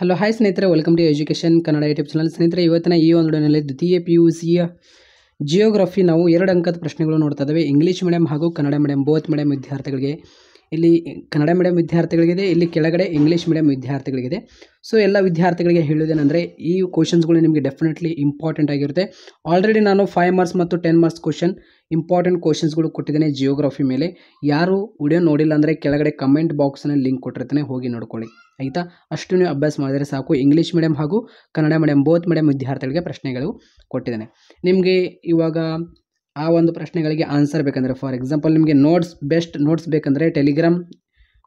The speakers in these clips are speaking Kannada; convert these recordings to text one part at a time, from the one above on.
ಹಲೋ ಹಾಯ್ ಸ್ನೇಹಿತರೆ welcome to education Kannada YouTube channel ಸ್ನೇಹಿತರೆ ಇವತ್ತಿನ ಈ ಒಂದು ವಿಡಿಯೋನಲ್ಲಿ ದ್ವಿತೀಯ ಪಿ ಯು ಸಿಯ ಜಿಯೋಗ್ರಫಿ ನಾವು ಎರಡು ಅಂಕದ ಪ್ರಶ್ನೆಗಳು ನೋಡ್ತಾ ಇದ್ದೇವೆ ಇಂಗ್ಲೀಷ್ ಮೀಡಿಯಂ ಹಾಗೂ ಕನ್ನಡ ಮೀಡಿಯಂ ಬೋತ್ ಮೀಡಿಯಂ ವಿದ್ಯಾರ್ಥಿಗಳಿಗೆ ಇಲ್ಲಿ ಕನ್ನಡ ಮೀಡಿಯಂ ವಿದ್ಯಾರ್ಥಿಗಳಿಗಿದೆ ಇಲ್ಲಿ ಕೆಳಗಡೆ ಇಂಗ್ಲೀಷ್ ಮೀಡಿಯಂ ವಿದ್ಯಾರ್ಥಿಗಳಿಗಿದೆ ಸೊ ಎಲ್ಲ ವಿದ್ಯಾರ್ಥಿಗಳಿಗೆ ಹೇಳೋದೇನೆಂದರೆ ಈ ಕ್ವಶನ್ಸ್ಗಳು ನಿಮಗೆ ಡೆಫಿನೆಟ್ಲಿ ಇಂಪಾರ್ಟೆಂಟ್ ಆಗಿರುತ್ತೆ ಆಲ್ರೆಡಿ ನಾನು ಫೈವ್ ಮಾರ್ಕ್ಸ್ ಮತ್ತು ಟೆನ್ ಮಾರ್ಕ್ಸ್ ಕ್ವಶನ್ ಇಂಪಾರ್ಟೆಂಟ್ ಕ್ವಶನ್ಸ್ಗಳು ಕೊಟ್ಟಿದ್ದೇನೆ ಜಿಯೋಗ್ರಫಿ ಮೇಲೆ ಯಾರು ವಿಡಿಯೋ ನೋಡಿಲ್ಲ ಅಂದರೆ ಕೆಳಗಡೆ ಕಮೆಂಟ್ ಬಾಕ್ಸ್ನಲ್ಲಿ ಲಿಂಕ್ ಕೊಟ್ಟಿರ್ತಾನೆ ಹೋಗಿ ನೋಡ್ಕೊಳ್ಳಿ ಆಯಿತಾ ಅಷ್ಟು ನೀವು ಅಭ್ಯಾಸ ಮಾಡಿದರೆ ಸಾಕು ಇಂಗ್ಲೀಷ್ ಮೀಡಿಯಂ ಹಾಗೂ ಕನ್ನಡ ಮೀಡಿಯಂ ಬೋತ್ ಮೀಡಿಯಂ ವಿದ್ಯಾರ್ಥಿಗಳಿಗೆ ಪ್ರಶ್ನೆಗಳು ಕೊಟ್ಟಿದ್ದೇನೆ ನಿಮಗೆ ಇವಾಗ ಆ ಒಂದು ಪ್ರಶ್ನೆಗಳಿಗೆ ಆನ್ಸರ್ ಬೇಕಂದರೆ ಫಾರ್ ಎಕ್ಸಾಂಪಲ್ ನಿಮಗೆ ನೋಟ್ಸ್ ಬೆಸ್ಟ್ ನೋಟ್ಸ್ ಬೇಕಂದರೆ ಟೆಲಿಗ್ರಾಮ್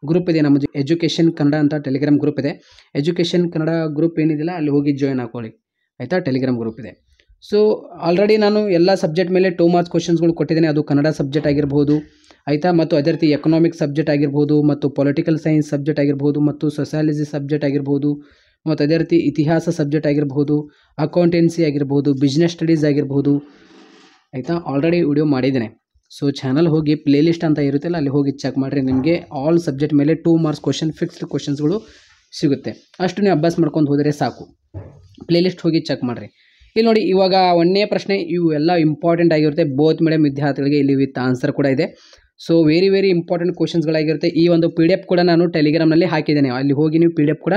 ಗ್ರೂಪ್ ಇದೆ ನಮ್ಮ ಎಜುಕೇಷನ್ ಕನ್ನಡ ಅಂತ ಟೆಲಿಗ್ರಾಮ್ ಗ್ರೂಪ್ ಇದೆ ಎಜುಕೇಷನ್ ಕನ್ನಡ ಗ್ರೂಪ್ ಏನಿದೆಯಲ್ಲ ಅಲ್ಲಿ ಹೋಗಿ ಜಾಯ್ನ್ ಹಾಕೊಳ್ಳಿ ಆಯಿತಾ ಟೆಲಿಗ್ರಾಮ್ ಗ್ರೂಪ್ ಇದೆ ಸೊ ಆಲ್ರೆಡಿ ನಾನು ಎಲ್ಲ ಸಬ್ಜೆಕ್ಟ್ ಮೇಲೆ ಟೂ ಮಾರ್ಕ್ಸ್ ಕ್ವಶನ್ಸ್ಗಳು ಕೊಟ್ಟಿದ್ದೇನೆ ಅದು ಕನ್ನಡ ಸಬ್ಜೆಕ್ಟ್ ಆಗಿರ್ಬೋದು ಆಯಿತಾ ಮತ್ತು ಅದೇ ರೀತಿ ಎಕನಾಮಿಕ್ ಸಬ್ಜೆಕ್ಟ್ ಆಗಿರ್ಬೋದು ಮತ್ತು ಪೊಲಿಟಿಕಲ್ ಸೈನ್ಸ್ ಸಬ್ಜೆಕ್ಟ್ ಆಗಿರ್ಬೋದು ಮತ್ತು ಸೊಸಾಲಜಿ ಸಬ್ಜೆಕ್ಟ್ ಆಗಿರ್ಬೋದು ಮತ್ತು ಅದೇ ರೀತಿ ಇತಿಹಾಸ ಸಬ್ಜೆಕ್ಟ್ ಆಗಿರ್ಬೋದು ಅಕೌಂಟೆನ್ಸಿ ಆಗಿರ್ಬೋದು ಬಿಸ್ನೆಸ್ ಸ್ಟಡೀಸ್ ಆಗಿರ್ಬೋದು ಆಯಿತಾ ಆಲ್ರೆಡಿ ವಿಡಿಯೋ ಮಾಡಿದ್ದೇನೆ ಸೊ ಚಾನಲ್ ಹೋಗಿ ಪ್ಲೇ ಲಿಸ್ಟ್ ಅಂತ ಇರುತ್ತಲ್ಲ ಅಲ್ಲಿ ಹೋಗಿ ಚೆಕ್ ಮಾಡಿರಿ ನಿಮಗೆ ಆಲ್ ಸಬ್ಜೆಕ್ಟ್ ಮೇಲೆ ಟೂ ಮಾರ್ಕ್ಸ್ ಕ್ವಶನ್ ಫಿಕ್ಸ್ಡ್ ಕ್ವಶನ್ಸ್ಗಳು ಸಿಗುತ್ತೆ ಅಷ್ಟು ನೀವು ಅಭ್ಯಾಸ ಮಾಡ್ಕೊಂಡು ಹೋದರೆ ಸಾಕು ಪ್ಲೇ ಲಿಸ್ಟ್ ಹೋಗಿ ಚೆಕ್ ಮಾಡಿರಿ ಇಲ್ಲಿ ನೋಡಿ ಇವಾಗ ಒಂದನೇ ಪ್ರಶ್ನೆ ಇವು ಎಲ್ಲ ಇಂಪಾರ್ಟೆಂಟ್ ಆಗಿರುತ್ತೆ ಬೋತ್ ಮೇಡಮ್ ವಿದ್ಯಾರ್ಥಿಗಳಿಗೆ ಇಲ್ಲಿ ವಿತ್ ಆನ್ಸರ್ ಕೂಡ ಇದೆ ಸೊ ವೆರಿ ವೆರಿ ಇಂಪಾರ್ಟೆಂಟ್ ಕ್ವಶನ್ಸ್ಗಳಾಗಿರುತ್ತೆ ಈ ಒಂದು ಪಿ ಡಿ ಎಫ್ ಕೂಡ ನಾನು ಟೆಲಿಗ್ರಾಮ್ನಲ್ಲಿ ಹಾಕಿದ್ದೇನೆ ಅಲ್ಲಿ ಹೋಗಿ ನೀವು ಪಿ ಡಿ ಎಫ್ ಕೂಡ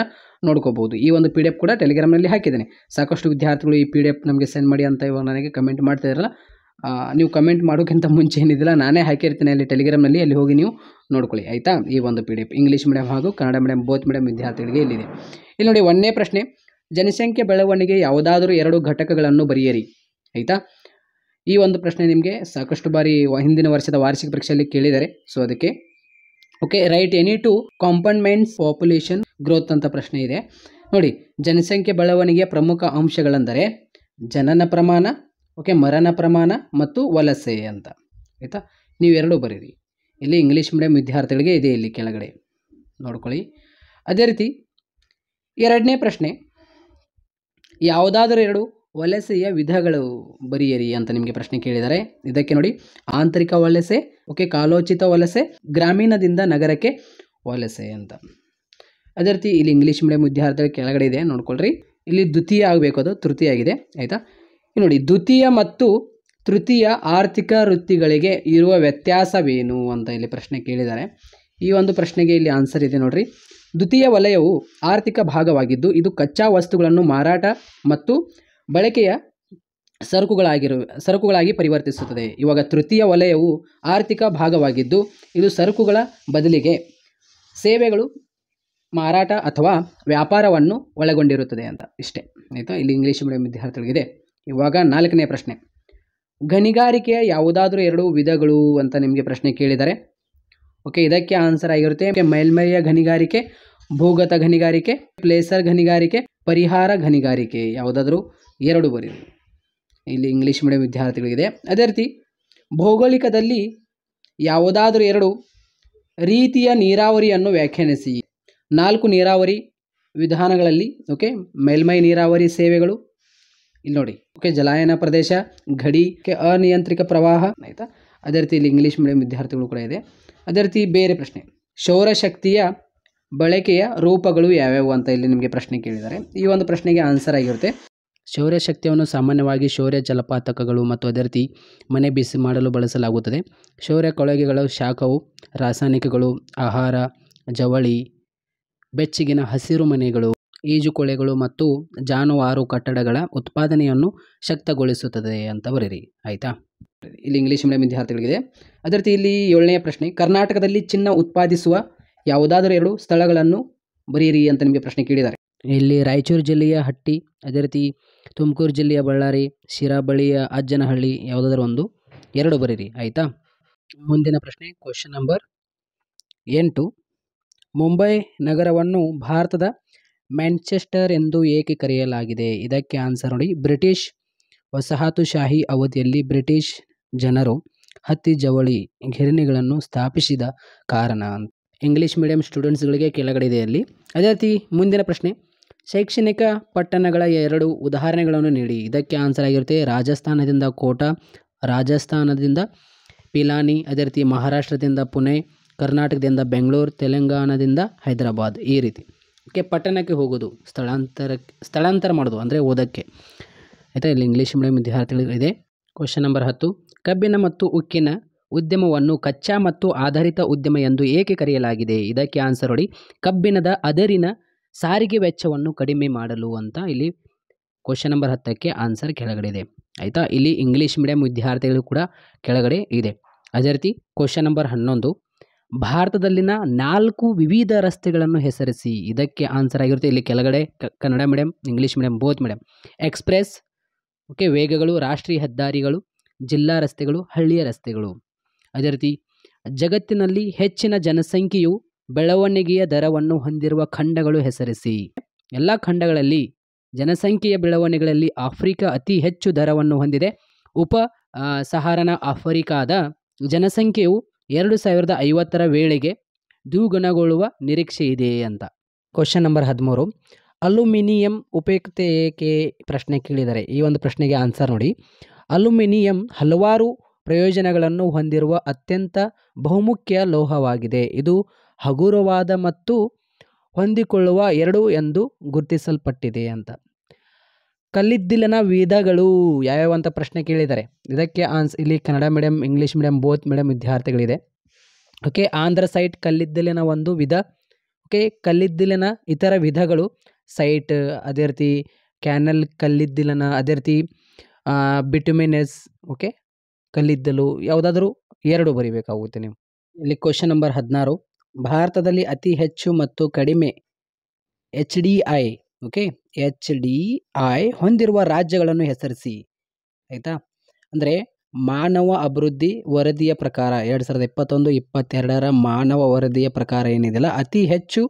ನೋಡ್ಕೋಬೋದು ಈ ಒಂದು ಪಿ ಡಿ ಎಫ್ ಕೂಡ ಟೆಲಿಗ್ರಾಮ್ನಲ್ಲಿ ಹಾಕಿದ್ದೇನೆ ಸಾಕಷ್ಟು ವಿದ್ಯಾರ್ಥಿಗಳು ಈ ಪಿ ಡಿ ಎಫ್ ನಮಗೆ ಸೆಂಡ್ ಮಾಡಿ ಅಂತ ಇವಾಗ ನನಗೆ ಕಮೆಂಟ್ ಮಾಡ್ತಾ ನೀವು ಕಮೆಂಟ್ ಮಾಡೋಕ್ಕಿಂತ ಮುಂಚೆ ಏನಿದಿಲ್ಲ ನಾನೇ ಹಾಕಿರ್ತೀನಿ ಅಲ್ಲಿ ಟೆಲಿಗ್ರಾಮ್ನಲ್ಲಿ ಅಲ್ಲಿ ಹೋಗಿ ನೀವು ನೋಡ್ಕೊಳ್ಳಿ ಆಯಿತಾ ಈ ಒಂದು P D F English medium ಹಾಗೂ ಕನ್ನಡ ಮೀಡಿಯಂ ಬೋತ್ ಮೀಡಿಯಂ ವಿದ್ಯಾರ್ಥಿಗಳಿಗೆ ಇಲ್ಲಿದೆ ಇಲ್ಲಿ ನೋಡಿ ಒಂದನೇ ಪ್ರಶ್ನೆ ಜನಸಂಖ್ಯೆ ಬೆಳವಣಿಗೆ ಯಾವುದಾದರೂ ಎರಡು ಘಟಕಗಳನ್ನು ಬರೆಯಿರಿ ಆಯಿತಾ ಈ ಒಂದು ಪ್ರಶ್ನೆ ನಿಮಗೆ ಸಾಕಷ್ಟು ಬಾರಿ ಹಿಂದಿನ ವರ್ಷದ ವಾರ್ಷಿಕ ಪರೀಕ್ಷೆಯಲ್ಲಿ ಕೇಳಿದ್ದಾರೆ ಸೊ ಅದಕ್ಕೆ okay write any two component population growth ಅಂತ ಪ್ರಶ್ನೆ ಇದೆ ನೋಡಿ ಜನಸಂಖ್ಯೆ ಬೆಳವಣಿಗೆಯ ಪ್ರಮುಖ ಅಂಶಗಳೆಂದರೆ ಜನನ ಪ್ರಮಾಣ ಓಕೆ ಮರಣ ಪ್ರಮಾಣ ಮತ್ತು ವಲಸೆ ಅಂತ ಆಯಿತಾ ನೀವೆರಡೂ ಬರೀರಿ ಇಲ್ಲಿ ಇಂಗ್ಲೀಷ್ ಮೀಡಿಯಂ ವಿದ್ಯಾರ್ಥಿಗಳಿಗೆ ಇದೆ ಇಲ್ಲಿ ಕೆಳಗಡೆ ನೋಡ್ಕೊಳ್ಳಿ ಅದೇ ರೀತಿ ಎರಡನೇ ಪ್ರಶ್ನೆ ಯಾವುದಾದ್ರೂ ಎರಡು ವಲಸೆಯ ವಿಧಗಳು ಬರೆಯರಿ ಅಂತ ನಿಮಗೆ ಪ್ರಶ್ನೆ ಕೇಳಿದ್ದಾರೆ ಇದಕ್ಕೆ ನೋಡಿ ಆಂತರಿಕ ವಲಸೆ ಓಕೆ ಕಾಲೋಚಿತ ವಲಸೆ ಗ್ರಾಮೀಣದಿಂದ ನಗರಕ್ಕೆ ವಲಸೆ ಅಂತ ಅದೇ ರೀತಿ ಇಲ್ಲಿ ಇಂಗ್ಲೀಷ್ ಮೀಡಿಯಂ ವಿದ್ಯಾರ್ಥಿಗಳ ಕೆಳಗಡೆ ಇದೆ ನೋಡ್ಕೊಳ್ರಿ ಇಲ್ಲಿ ದ್ವಿತೀಯ ಆಗಬೇಕು ಅದು ತೃತೀಯ ಆಗಿದೆ ಆಯಿತಾ ನೋಡಿ ದ್ವಿತೀಯ ಮತ್ತು ತೃತೀಯ ಆರ್ಥಿಕ ವೃತ್ತಿಗಳಿಗೆ ಇರುವ ವ್ಯತ್ಯಾಸವೇನು ಅಂತ ಇಲ್ಲಿ ಪ್ರಶ್ನೆ ಕೇಳಿದ್ದಾರೆ ಈ ಒಂದು ಪ್ರಶ್ನೆಗೆ ಇಲ್ಲಿ ಆನ್ಸರ್ ಇದೆ ನೋಡ್ರಿ ದ್ವಿತೀಯ ವಲಯವು ಆರ್ಥಿಕ ಭಾಗವಾಗಿದ್ದು ಇದು ಕಚ್ಚಾ ವಸ್ತುಗಳನ್ನು ಮಾರಾಟ ಮತ್ತು ಬಳಕೆಯ ಸರಕುಗಳಾಗಿರು ಸರಕುಗಳಾಗಿ ಪರಿವರ್ತಿಸುತ್ತದೆ ಇವಾಗ ತೃತೀಯ ವಲಯವು ಆರ್ಥಿಕ ಭಾಗವಾಗಿದ್ದು ಇದು ಸರಕುಗಳ ಬದಲಿಗೆ ಸೇವೆಗಳು ಮಾರಾಟ ಅಥವಾ ವ್ಯಾಪಾರವನ್ನು ಒಳಗೊಂಡಿರುತ್ತದೆ ಅಂತ ಇಷ್ಟೇ ಆಯಿತಾ ಇಲ್ಲಿ ಇಂಗ್ಲೀಷ್ ಮೀಡಿಯಂ ವಿದ್ಯಾರ್ಥಿಗಳಿಗಿದೆ ಇವಾಗ ನಾಲ್ಕನೇ ಪ್ರಶ್ನೆ ಗಣಿಗಾರಿಕೆಯ ಯಾವುದಾದ್ರೂ ಎರಡು ವಿಧಗಳು ಅಂತ ನಿಮಗೆ ಪ್ರಶ್ನೆ ಕೇಳಿದ್ದಾರೆ ಓಕೆ ಇದಕ್ಕೆ ಆನ್ಸರ್ ಆಗಿರುತ್ತೆ ಮೇಲ್ಮೈಯ ಗಣಿಗಾರಿಕೆ ಭೂಗತ ಗಣಿಗಾರಿಕೆ ಪ್ಲೇಸರ್ ಗಣಿಗಾರಿಕೆ ಪರಿಹಾರ ಗಣಿಗಾರಿಕೆ ಯಾವುದಾದ್ರೂ ಎರಡು ಬರೀ ಇಲ್ಲಿ ಇಂಗ್ಲೀಷ್ ಮೀಡಿಯಂ ವಿದ್ಯಾರ್ಥಿಗಳಿಗಿದೆ ಅದೇ ರೀತಿ ಭೌಗೋಳಿಕದಲ್ಲಿ ಯಾವುದಾದ್ರೂ ಎರಡು ರೀತಿಯ ನೀರಾವರಿಯನ್ನು ವ್ಯಾಖ್ಯಾನಿಸಿ ನಾಲ್ಕು ನೀರಾವರಿ ವಿಧಾನಗಳಲ್ಲಿ ಓಕೆ ಮೇಲ್ಮೈ ನೀರಾವರಿ ಸೇವೆಗಳು ಇಲ್ಲಿ ನೋಡಿ ಓಕೆ ಜಲಾಯನ ಪ್ರದೇಶ ಗಡಿ ಅನಿಯಂತ್ರಿತ ಪ್ರವಾಹ ಆಯಿತಾ ಅದೇ ರೀತಿ ಇಲ್ಲಿ ಇಂಗ್ಲೀಷ್ ಮೀಡಿಯಂ ವಿದ್ಯಾರ್ಥಿಗಳು ಕೂಡ ಇದೆ ಅದೇ ರೀತಿ ಬೇರೆ ಪ್ರಶ್ನೆ ಸೌರಶಕ್ತಿಯ ಬಳಕೆಯ ರೂಪಗಳು ಯಾವ್ಯಾವು ಅಂತ ಇಲ್ಲಿ ನಿಮಗೆ ಪ್ರಶ್ನೆ ಕೇಳಿದ್ದಾರೆ ಈ ಒಂದು ಪ್ರಶ್ನೆಗೆ ಆನ್ಸರ್ ಆಗಿರುತ್ತೆ ಶೌರ್ಯಶಕ್ತಿಯನ್ನು ಸಾಮಾನ್ಯವಾಗಿ ಶೌರ್ಯ ಜಲಪಾತಕಗಳು ಮತ್ತು ಅದೇ ರೀತಿ ಮನೆ ಬಿಸಿ ಮಾಡಲು ಬಳಸಲಾಗುತ್ತದೆ ಶೌರ್ಯ ಕೊಳಗೆಗಳ ಶಾಖವು ರಾಸಾಯನಿಕಗಳು ಆಹಾರ ಜವಳಿ ಬೆಚ್ಚಗಿನ ಹಸಿರು ಮನೆಗಳು ಈಜುಕೊಳೆಗಳು ಮತ್ತು ಜಾನುವಾರು ಕಟ್ಟಡಗಳ ಉತ್ಪಾದನೆಯನ್ನು ಶಕ್ತಗೊಳಿಸುತ್ತದೆ ಅಂತ ಬರೀರಿ ಆಯಿತಾ ಇಲ್ಲಿ ಇಂಗ್ಲೀಷ್ ಮೀಡಿಯಂ ವಿದ್ಯಾರ್ಥಿಗಳಿಗಿದೆ ಅದೇ ರೀತಿ ಇಲ್ಲಿ ಏಳನೆಯ ಪ್ರಶ್ನೆ ಕರ್ನಾಟಕದಲ್ಲಿ ಚಿನ್ನ ಉತ್ಪಾದಿಸುವ ಯಾವುದಾದರೂ ಎರಡು ಸ್ಥಳಗಳನ್ನು ಬರೀರಿ ಅಂತ ನಿಮಗೆ ಪ್ರಶ್ನೆ ಕೇಳಿದ್ದಾರೆ ಇಲ್ಲಿ ರಾಯಚೂರು ಜಿಲ್ಲೆಯ ಹಟ್ಟಿ ಅದೇ ರೀತಿ ತುಮಕೂರು ಜಿಲ್ಲೆಯ ಬಳ್ಳಾರಿ ಶಿರಾ ಅಜ್ಜನಹಳ್ಳಿ ಯಾವುದಾದ್ರೂ ಒಂದು ಎರಡು ಬರೀರಿ ಆಯಿತಾ ಮುಂದಿನ ಪ್ರಶ್ನೆ ಕ್ವಶನ್ ನಂಬರ್ ಎಂಟು ಮುಂಬೈ ನಗರವನ್ನು ಭಾರತದ ಮ್ಯಾಂಚೆಸ್ಟರ್ ಎಂದು ಏಕೆ ಕರೆಯಲಾಗಿದೆ ಇದಕ್ಕೆ ಆನ್ಸರ್ ನೋಡಿ ಬ್ರಿಟಿಷ್ ವಸಾಹತುಶಾಹಿ ಅವಧಿಯಲ್ಲಿ ಬ್ರಿಟಿಷ್ ಜನರು ಹತ್ತಿ ಜವಳಿ ಗಿರಣಿಗಳನ್ನು ಸ್ಥಾಪಿಸಿದ ಕಾರಣ ಇಂಗ್ಲೀಷ್ ಮೀಡಿಯಂ ಸ್ಟೂಡೆಂಟ್ಸ್ಗಳಿಗೆ ಕೆಳಗಡೆ ಅಲ್ಲಿ ಅದೇ ರೀತಿ ಮುಂದಿನ ಪ್ರಶ್ನೆ ಶೈಕ್ಷಣಿಕ ಪಟ್ಟಣಗಳ ಎರಡು ಉದಾಹರಣೆಗಳನ್ನು ನೀಡಿ ಇದಕ್ಕೆ ಆನ್ಸರ್ ಆಗಿರುತ್ತೆ ರಾಜಸ್ಥಾನದಿಂದ ಕೋಟಾ ರಾಜಸ್ಥಾನದಿಂದ ಪಿಲಾನಿ ಅದೇ ರೀತಿ ಮಹಾರಾಷ್ಟ್ರದಿಂದ ಪುಣೆ ಕರ್ನಾಟಕದಿಂದ ಬೆಂಗಳೂರು ತೆಲಂಗಾಣದಿಂದ ಹೈದರಾಬಾದ್ ಈ ರೀತಿ ಕೆ ಪಟ್ಟಣಕ್ಕೆ ಹೋಗೋದು ಸ್ಥಳಾಂತರ ಸ್ಥಳಾಂತರ ಮಾಡೋದು ಅಂದರೆ ಓದೋಕ್ಕೆ ಆಯಿತಾ ಇಲ್ಲಿ ಇಂಗ್ಲೀಷ್ ಮೀಡಿಯಂ ವಿದ್ಯಾರ್ಥಿಗಳಿದೆ ಕ್ವಶನ್ ನಂಬರ್ ಹತ್ತು ಕಬ್ಬಿನ ಮತ್ತು ಉಕ್ಕಿನ ಉದ್ಯಮವನ್ನು ಕಚ್ಚಾ ಮತ್ತು ಆಧಾರಿತ ಉದ್ಯಮ ಎಂದು ಏಕೆ ಕರೆಯಲಾಗಿದೆ ಇದಕ್ಕೆ ಆನ್ಸರ್ ನೋಡಿ ಕಬ್ಬಿನದ ಅದರಿನ ಸಾರಿಗೆ ವೆಚ್ಚವನ್ನು ಕಡಿಮೆ ಮಾಡಲು ಅಂತ ಇಲ್ಲಿ ಕ್ವಶನ್ ನಂಬರ್ ಹತ್ತಕ್ಕೆ ಆನ್ಸರ್ ಕೆಳಗಡೆ ಇದೆ ಆಯಿತಾ ಇಲ್ಲಿ ಇಂಗ್ಲೀಷ್ ಮೀಡಿಯಂ ವಿದ್ಯಾರ್ಥಿಗಳು ಕೂಡ ಕೆಳಗಡೆ ಇದೆ ಅದೇ ರೀತಿ ಕ್ವಶನ್ ನಂಬರ್ ಹನ್ನೊಂದು ಭಾರತದಲ್ಲಿನ ನಾಲ್ಕು ವಿವಿಧ ರಸ್ತೆಗಳನ್ನು ಹೆಸರಿಸಿ ಇದಕ್ಕೆ ಆನ್ಸರ್ ಆಗಿರುತ್ತೆ ಇಲ್ಲಿ ಕೆಳಗಡೆ Kannada medium English medium both medium express okay ವೇಗಗಳು ರಾಷ್ಟ್ರೀಯ ಹೆದ್ದಾರಿಗಳು ಜಿಲ್ಲಾ ರಸ್ತೆಗಳು ಹಳ್ಳಿಯ ರಸ್ತೆಗಳು ಅದೇ ರೀತಿ ಜಗತ್ತಿನಲ್ಲಿ ಹೆಚ್ಚಿನ ಜನಸಂಖ್ಯೆಯು ಬೆಳವಣಿಗೆಯ ದರವನ್ನು ಹೊಂದಿರುವ ಖಂಡಗಳು ಹೆಸರಿಸಿ ಎಲ್ಲ ಖಂಡಗಳಲ್ಲಿ ಜನಸಂಖ್ಯೆಯ ಬೆಳವಣಿಗೆಗಳಲ್ಲಿ ಆಫ್ರಿಕಾ ಅತಿ ಹೆಚ್ಚು ದರವನ್ನು ಹೊಂದಿದೆ ಉಪ ಸಹಾರನ ಆಫ್ರಿಕಾದ ಜನಸಂಖ್ಯೆಯು ಎರಡು ಸಾವಿರದ ಐವತ್ತರ ವೇಳೆಗೆ ದ್ವಿಗುಣಗೊಳ್ಳುವ ನಿರೀಕ್ಷೆ ಇದೆಯೇ ಅಂತ ಕ್ವಶನ್ ನಂಬರ್ ಹದಿಮೂರು ಅಲ್ಯೂಮಿನಿಯಂ ಉಪಯುಕ್ತತೆ ಏಕೆ ಪ್ರಶ್ನೆ ಕೇಳಿದರೆ ಈ ಒಂದು ಪ್ರಶ್ನೆಗೆ ಆನ್ಸರ್ ನೋಡಿ ಅಲ್ಯೂಮಿನಿಯಂ ಹಲವಾರು ಪ್ರಯೋಜನಗಳನ್ನು ಹೊಂದಿರುವ ಅತ್ಯಂತ ಬಹುಮುಖ್ಯ ಲೋಹವಾಗಿದೆ ಇದು ಹಗುರವಾದ ಮತ್ತು ಹೊಂದಿಕೊಳ್ಳುವ ಎರಡು ಎಂದು ಗುರುತಿಸಲ್ಪಟ್ಟಿದೆ ಅಂತ ಕಲ್ಲಿದ್ದಿಲ್ಲನ ವಿಧಗಳು ಯಾವ್ಯಾವ ಅಂತ ಪ್ರಶ್ನೆ ಕೇಳಿದ್ದಾರೆ ಇದಕ್ಕೆ ಆನ್ಸ್ ಇಲ್ಲಿ Kannada medium English medium both medium ವಿದ್ಯಾರ್ಥಿಗಳಿದೆ ಓಕೆ ಆಂಧ್ರ ಸೈಟ್ ಕಲ್ಲಿದ್ದಲಿನ ಒಂದು ವಿಧ ಓಕೆ ಕಲ್ಲಿದ್ದಲಿನ ಇತರ ವಿಧಗಳು ಸೈಟ್ ಅದೇ ರೀತಿ ಕ್ಯಾನಲ್ ಕಲ್ಲಿದ್ದಲಿನ ಅದೇ ರೀತಿ ಬಿಟುಮಿನಸ್ ಓಕೆ ಕಲ್ಲಿದ್ದಲು ಯಾವುದಾದರೂ ಎರಡು ಬರಿಬೇಕಾಗುತ್ತೆ ನೀವು ಇಲ್ಲಿ ಕ್ವಶನ್ ನಂಬರ್ ಹದಿನಾರು ಭಾರತದಲ್ಲಿ ಅತಿ ಹೆಚ್ಚು ಮತ್ತು ಕಡಿಮೆ H D I okay H D I ಹೊಂದಿರುವ ರಾಜ್ಯಗಳನ್ನು ಹೆಸರಿಸಿ ಆಯಿತಾ ಅಂದರೆ ಮಾನವ ಅಭಿವೃದ್ಧಿ ವರದಿಯ ಪ್ರಕಾರ ಎರಡು ಸಾವಿರದ ಇಪ್ಪತ್ತೊಂದು ಇಪ್ಪತ್ತೆರಡರ ಮಾನವ ವರದಿಯ ಪ್ರಕಾರ ಏನಿದೆಯಲ್ಲ ಅತಿ ಹೆಚ್ಚು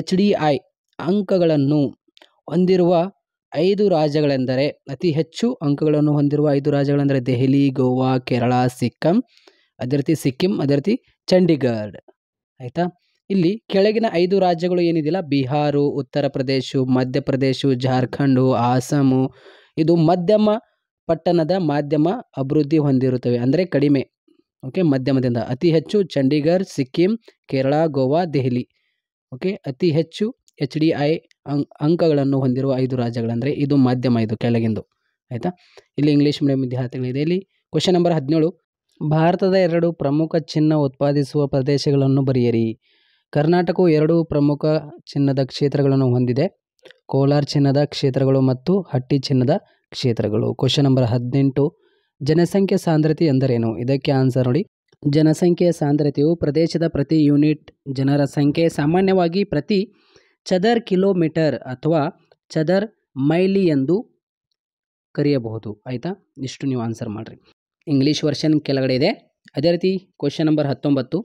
ಎಚ್ ಡಿ ಐ ಅಂಕಗಳನ್ನು ಹೊಂದಿರುವ ಐದು ರಾಜ್ಯಗಳೆಂದರೆ ಅತಿ ಹೆಚ್ಚು ಅಂಕಗಳನ್ನು ಹೊಂದಿರುವ ಐದು ರಾಜ್ಯಗಳೆಂದರೆ ದೆಹಲಿ ಗೋವಾ ಕೇರಳ ಸಿಕ್ಕಂ ಅದೇ ರೀತಿ ಸಿಕ್ಕಿಂ ಅದೇ ರೀತಿ ಚಂಡೀಗಢ ಆಯಿತಾ ಇಲ್ಲಿ ಕೆಳಗಿನ ಐದು ರಾಜ್ಯಗಳು ಏನಿದಿಲ್ಲ ಬಿಹಾರು ಉತ್ತರ ಪ್ರದೇಶ ಮಧ್ಯಪ್ರದೇಶ ಜಾರ್ಖಂಡು ಆಸಾಮು ಇದು ಮಧ್ಯಮ ಪಟ್ಟಣದ ಮಾಧ್ಯಮ ಅಭಿವೃದ್ಧಿ ಹೊಂದಿರುತ್ತವೆ ಅಂದರೆ ಕಡಿಮೆ ಓಕೆ ಮಧ್ಯಮದಿಂದ ಅತಿ ಹೆಚ್ಚು ಚಂಡೀಗಢ ಸಿಕ್ಕಿಂ ಕೇರಳ ಗೋವಾ ದೆಹಲಿ ಓಕೆ ಅತಿ ಹೆಚ್ಚು ಎಚ್ ಡಿ ಐ ಅಂಕಗಳನ್ನು ಹೊಂದಿರುವ ಐದು ರಾಜ್ಯಗಳಂದರೆ ಇದು ಮಾಧ್ಯಮ ಇದು ಕೆಳಗಿಂದು ಆಯಿತಾ ಇಲ್ಲಿ ಇಂಗ್ಲೀಷ್ ಮೀಡಿಯಂ ವಿದ್ಯಾರ್ಥಿಗಳಿದೆ ಇಲ್ಲಿ ಕ್ವಶನ್ ನಂಬರ್ ಹದಿನೇಳು ಭಾರತದ ಎರಡು ಪ್ರಮುಖ ಚಿನ್ನ ಉತ್ಪಾದಿಸುವ ಪ್ರದೇಶಗಳನ್ನು ಬರೆಯಿರಿ ಕರ್ನಾಟಕವು ಎರಡು ಪ್ರಮುಖ ಚಿನ್ನದ ಕ್ಷೇತ್ರಗಳನ್ನು ಹೊಂದಿದೆ ಕೋಲಾರ ಚಿನ್ನದ ಕ್ಷೇತ್ರಗಳು ಮತ್ತು ಹಟ್ಟಿ ಚಿನ್ನದ ಕ್ಷೇತ್ರಗಳು ಕ್ವಶನ್ ನಂಬರ್ ಹದಿನೆಂಟು ಜನಸಂಖ್ಯೆ ಸಾಂದ್ರತೆ ಎಂದರೇನು ಇದಕ್ಕೆ ಆನ್ಸರ್ ನೋಡಿ ಜನಸಂಖ್ಯೆಯ ಸಾಂದ್ರತೆಯು ಪ್ರದೇಶದ ಪ್ರತಿ ಯೂನಿಟ್ ಜನರ ಸಂಖ್ಯೆ ಸಾಮಾನ್ಯವಾಗಿ ಪ್ರತಿ ಚದರ್ ಕಿಲೋಮೀಟರ್ ಅಥವಾ ಚದರ್ ಮೈಲಿ ಎಂದು ಕರೆಯಬಹುದು ಆಯಿತಾ ಇಷ್ಟು ನೀವು ಆನ್ಸರ್ ಮಾಡಿರಿ ಇಂಗ್ಲೀಷ್ ವರ್ಷನ್ ಕೆಳಗಡೆ ಇದೆ ಅದೇ ರೀತಿ ಕ್ವಶನ್ ನಂಬರ್ ಹತ್ತೊಂಬತ್ತು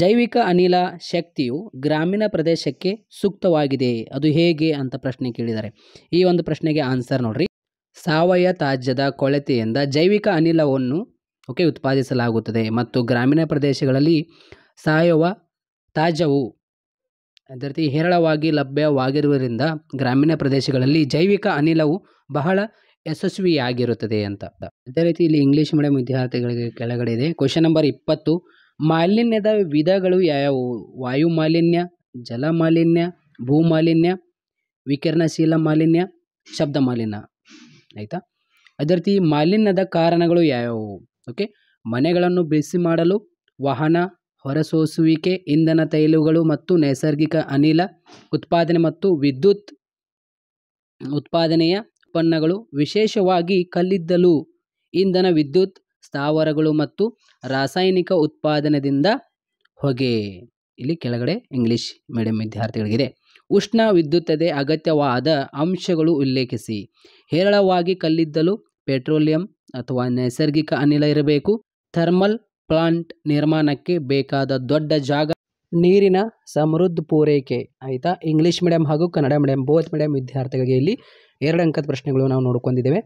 ಜೈವಿಕ ಅನಿಲ ಶಕ್ತಿಯು ಗ್ರಾಮೀಣ ಪ್ರದೇಶಕ್ಕೆ ಸೂಕ್ತವಾಗಿದೆ ಅದು ಹೇಗೆ ಅಂತ ಪ್ರಶ್ನೆ ಕೇಳಿದ್ದಾರೆ ಈ ಒಂದು ಪ್ರಶ್ನೆಗೆ ಆನ್ಸರ್ ನೋಡ್ರಿ ಸಾವಯವ ತ್ಯಾಜ್ಯದ ಕೊಳತೆಯಿಂದ ಜೈವಿಕ ಅನಿಲವನ್ನು ಓಕೆ ಉತ್ಪಾದಿಸಲಾಗುತ್ತದೆ ಮತ್ತು ಗ್ರಾಮೀಣ ಪ್ರದೇಶಗಳಲ್ಲಿ ಸಾವಯವ ತ್ಯಾಜ್ಯವು ಅದೇ ರೀತಿ ಹೇರಳವಾಗಿ ಲಭ್ಯವಾಗಿರುವುದರಿಂದ ಗ್ರಾಮೀಣ ಪ್ರದೇಶಗಳಲ್ಲಿ ಜೈವಿಕ ಅನಿಲವು ಬಹಳ ಯಶಸ್ವಿಯಾಗಿರುತ್ತದೆ ಅಂತ ಅದೇ ರೀತಿ ಇಲ್ಲಿ ಇಂಗ್ಲೀಷ್ ಮೀಡಿಯಂ ವಿದ್ಯಾರ್ಥಿಗಳಿಗೆ ಕೆಳಗಡೆ ಇದೆ ಕ್ವಶನ್ ನಂಬರ್ ಇಪ್ಪತ್ತು ಮಾಲಿನ್ಯದ ವಿಧಗಳು ಯಾವ್ಯಾವು ವಾಯು ಮಾಲಿನ್ಯ ಜಲ ಮಾಲಿನ್ಯ ಭೂ ಮಾಲಿನ್ಯ ವಿಕಿರಣಶೀಲ ಮಾಲಿನ್ಯ ಶಬ್ದ ಮಾಲಿನ್ಯ ಆಯಿತಾ ಅದೇ ರೀತಿ ಮಾಲಿನ್ಯದ ಕಾರಣಗಳು ಯಾವ್ಯಾವು ಓಕೆ ಮನೆಗಳನ್ನು ಬಿಸಿ ಮಾಡಲು ವಾಹನ ಹೊರಸೋಸುವಿಕೆ ಇಂಧನ ತೈಲಗಳು ಮತ್ತು ನೈಸರ್ಗಿಕ ಅನಿಲ ಉತ್ಪಾದನೆ ಮತ್ತು ವಿದ್ಯುತ್ ಉತ್ಪಾದನೆಯ ಉತ್ಪನ್ನಗಳು ವಿಶೇಷವಾಗಿ ಕಲ್ಲಿದ್ದಲು ಇಂಧನ ವಿದ್ಯುತ್ ಸ್ಥಾವರಗಳು ಮತ್ತು ರಾಸಾಯನಿಕ ಉತ್ಪಾದನೆಯಿಂದ ಹೊಗೆ ಇಲ್ಲಿ ಕೆಳಗಡೆ ಇಂಗ್ಲೀಷ್ ಮೀಡಿಯಂ ವಿದ್ಯಾರ್ಥಿಗಳಿಗಿದೆ ಉಷ್ಣ ವಿದ್ಯುತ್ತದೆ ಅಗತ್ಯವಾದ ಅಂಶಗಳು ಉಲ್ಲೇಖಿಸಿ ಹೇರಳವಾಗಿ ಕಲ್ಲಿದ್ದಲು ಪೆಟ್ರೋಲಿಯಂ ಅಥವಾ ನೈಸರ್ಗಿಕ ಅನಿಲ ಇರಬೇಕು ಥರ್ಮಲ್ ಪ್ಲಾಂಟ್ ನಿರ್ಮಾಣಕ್ಕೆ ಬೇಕಾದ ದೊಡ್ಡ ಜಾಗ ನೀರಿನ ಸಮೃದ್ಧ ಪೂರೈಕೆ ಆಯಿತಾ ಇಂಗ್ಲೀಷ್ ಮೀಡಿಯಂ ಹಾಗೂ ಕನ್ನಡ ಮೀಡಿಯಂ ಬೋತ್ ಮೀಡಿಯಂ ವಿದ್ಯಾರ್ಥಿಗಳಿಗೆ ಇಲ್ಲಿ ಎರಡು ಅಂಕದ ಪ್ರಶ್ನೆಗಳು ನಾವು ನೋಡ್ಕೊಂಡಿದ್ದೇವೆ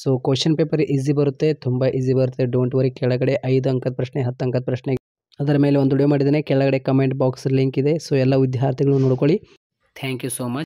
ಸೊ ಕ್ವಶನ್ ಪೇಪರ್ ಈಸಿ ಬರುತ್ತೆ ತುಂಬ ಈಸಿ ಬರುತ್ತೆ ಡೋಂಟ್ ವರಿ ಕೆಳಗಡೆ ಐದು ಅಂಕದ ಪ್ರಶ್ನೆ ಹತ್ತು ಅಂಕದ ಪ್ರಶ್ನೆ ಅದರ ಮೇಲೆ ಒಂದು ವಿಡಿಯೋ ಮಾಡಿದ್ದೇನೆ ಕೆಳಗಡೆ ಕಮೆಂಟ್ ಬಾಕ್ಸ್ ಲಿಂಕ್ ಇದೆ ಸೊ ಎಲ್ಲ ವಿದ್ಯಾರ್ಥಿಗಳು ನೋಡ್ಕೊಳ್ಳಿ ಥ್ಯಾಂಕ್ ಯು ಸೋ ಮಚ್